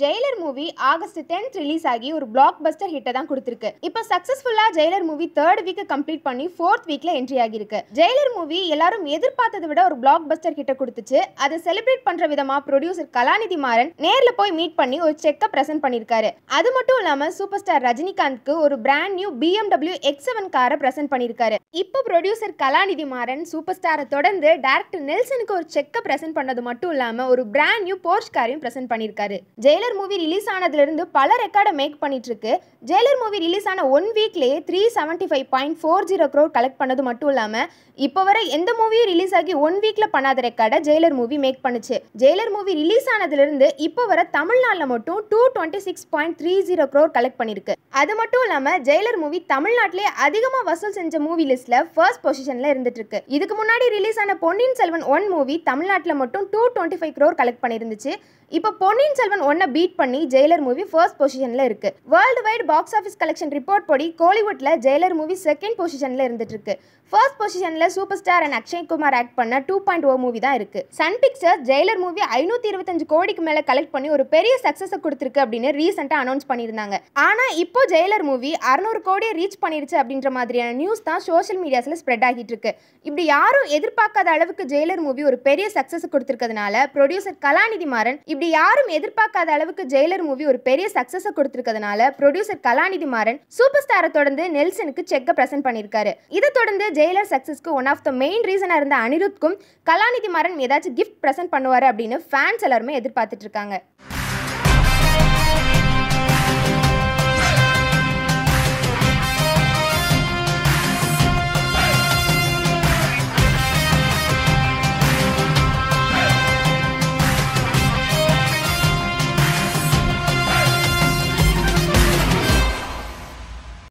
Jailer movie August tenth release ஆகி ஒரு blockbuster ஹிட்ட தான் கொடுத்துருக்கு இப்போ சக்சஸ்ஃபுல்லா Jailer movie third week complete பண்ணி ஃபோர்த் வீக்ல என்ட்ரி ஆகிருக்கு ஜெயிலர் மூவி எல்லாரும் எதிர்பார்த்ததை விட ஒரு பிளாக் பஸ்டர் ஹிட்ட கொடுத்துச்சு அதை செலிப்ரேட் பண்ற விதமா ப்ரொடியூசர் கலாநிதி மாறன் நேர்ல போய் மீட் பண்ணி ஒரு செக்கை பிரசன்ட் பண்ணிருக்காரு அது மட்டும் இல்லாம சூப்பர் ஸ்டார் ரஜினிகாந்த்க்கு ஒரு brand new BMW X seven காரை பிரசன்ட் பண்ணிருக்காரு இப்போ ப்ரொடியூசர் கலாநிதி மாறன் சூப்பர் ஸ்டாரை தொடர்ந்து டேரக்டர் நெல்சனுக்கு ஒரு செக்கை பிரசன்ட் பண்ணது மட்டும் இல்லாம ஒரு பிராண்ட் நியூ போர்ஷ் காரையும் பிரசன்ட் பண்ணிருக்காரு ஜெயிலர் ஜெயிலர் மூவி ரிலீஸ் ஆனதுலேருந்து பல ரெக்கார்டை மேக் பண்ணிட்டுருக்கு ஜெயிலர் மூவி ரிலீஸ் ஆன ஒன் வீக்லேயே three seventy five point four zero crore collect பண்ணது மட்டும் இல்லாமல் இப்போ வர எந்த மூவியும் ரிலீஸ் ஆகி ஒன் வீக்கில் பண்ணாத ரெக்கார்டை ஜெயிலர் மூவி மேக் பண்ணுச்சு ஜெயிலர் மூவி ரிலீஸ் ஆனதுலேருந்து இப்போ வர தமிழ்நாட்டில் மட்டும் two twenty six point three zero crore collect பண்ணியிருக்கு அது மட்டும் இல்லாமல் ஜெயிலர் மூவி தமிழ்நாட்டிலே அதிகமாக வசூல் செஞ்ச மூவி லிஸ்டில் ஃபர்ஸ்ட் பொசிஷனில் இருந்துட்டு இருக்கு இதுக்கு முன்னாடி ரிலீஸ் ஆன பொன்னியின் செல்வன் ஒன் மூவி தமிழ்நாட்டில் மட்டும் two twenty five crore collect பண்ணியிருந்துச்சு இப்போ பொன்னியின் செல்வன் ஒன்னை பீட் பண்ணி ஜெயிலர் மூவி ஃபர்ஸ்ட் பொசிஷனில் இருக்குது world wide box office collection report படி கோலிவுட்டில் ஜெயிலர் மூவி செகண்ட் பொசிஷனில் இருந்துட்டு இருக்கு ஃபர்ஸ்ட் பொசிஷனில் super star and Akshay Kumar act பண்ண டூ பாயிண்ட் ஓ மூவி தான் இருக்கு சன் பிக்சர்ஸ் ஜெயிலர் மூவி ஐநூற்றி இருபத்தஞ்சு கோடிக்கு மேலே கலெக்ட் பண்ணி ஒரு பெரிய சக்ஸஸை கொடுத்துருக்கு அப்படின்னு ரீசெண்டாக அனௌன்ஸ் பண்ணியிருந்தாங்க ஆனால் இப்போ ஜெயிலர் மூவி அறநூறு கோடியை ரீச் பண்ணிருச்சு அப்படின்ற மாதிரியான நியூஸ் தான் சோஷியல் மீடியாஸில் ஸ்ப்ரெட் ஆகிட்டு இருக்கு இப்படி யாரும் எதிர்பார்க்காத அளவுக்கு ஜெயிலர் மூவி ஒரு பெரிய சக்ஸஸ் கொடுத்துருக்கிறதுனால ப்ரொடியூசர் கலாநிதி மாறன் இப்படி யாரும் எதிர்பார்க்காத அளவுக்கு ஜெயிலர் மூவி ஒரு பெரிய சக்சஸ் கொடுத்துருக்கறதுனால ப்ரொடியூசர் கலாநிதி மாறன் சூப்பர் ஸ்டாரை தொடர்ந்து நெல்சனுக்கு செக் பிரசன்ட் பண்ணியிருக்காரு இதை தொடர்ந்து ஜெயிலர் சக்சஸ்க்கு ஒன் ஆஃப் த மெயின் ரீசனாக இருந்த அனிருத்க்கும் கலாநிதி மாறன் ஏதாச்சும் கிஃப்ட் பிரசன்ட் பண்ணுவார் அப்படின்னு ஃபேன்ஸ் எல்லாருமே எதிர்பார்த்துட்டு இருக்காங்க